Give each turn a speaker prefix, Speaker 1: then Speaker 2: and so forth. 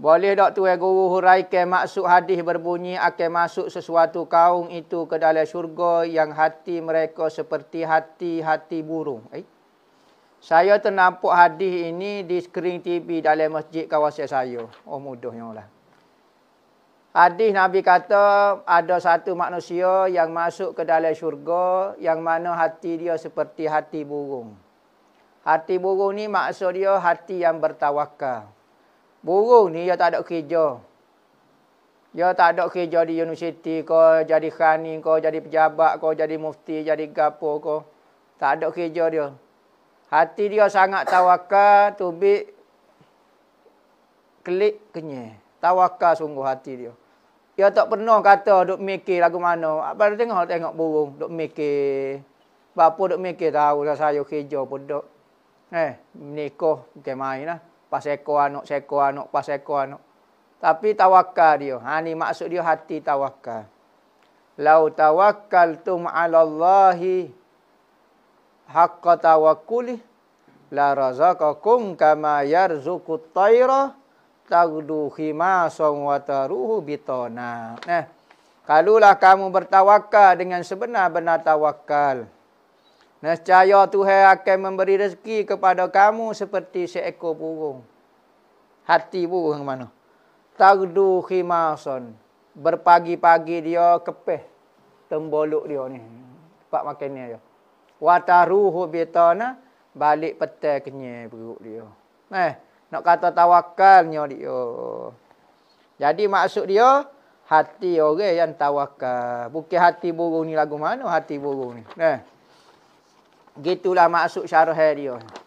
Speaker 1: Boleh tak Tuhai eh, Guru huraikan maksud hadis berbunyi akan masuk sesuatu kaum itu ke dalam syurga yang hati mereka seperti hati-hati burung. Eh? Saya ternampak hadis ini di skrin TV dalam masjid kawasan saya. Oh mudahnya lah. Hadis Nabi kata ada satu manusia yang masuk ke dalam syurga yang mana hati dia seperti hati burung. Hati burung ni maksud dia hati yang bertawakal. Burung ni dia tak ada kerja. Dia tak ada kerja di universiti kau, jadi khani kau, jadi pejabat kau, jadi mufti, jadi gapo kau. Tak ada kerja dia. Hati dia sangat tawakal, tubik, klik, kenyai. Tawakal sungguh hati dia. Dia tak pernah kata, duk mikir lagu mana. Apa dia tengok, tengok burung, duk mikir. Bapa duk mikir tahu, lah saya kerja pun duk. Eh, menikah, bukan main lah pas ekor anak, seko anak, pas ekor anak. Tapi tawakal dia. Ha ni maksud dia hati tawakal. Lau tum 'ala Allah haqqa tawakkuli la razaqakum kama yarzuqu at-tayra taghdu khimasan wa taruhu bitana. Nah, eh, kalulah kamu bertawakal dengan sebenar-benar tawakal. Nescaya Tuhan akan memberi rezeki kepada kamu seperti seekor burung. Hati burung mana? Tardu khimason. Berpagi-pagi dia kepeh. Temboluk dia ni. Tempat makannya dia. Wataruhu bitana. Balik petai kenyai perut dia. Eh, nak kata tawakalnya dia. Jadi maksud dia, hati orang yang tawakal. Bukan hati burung ni lagu mana hati burung ni. Eh gitulah maksud syarah dia.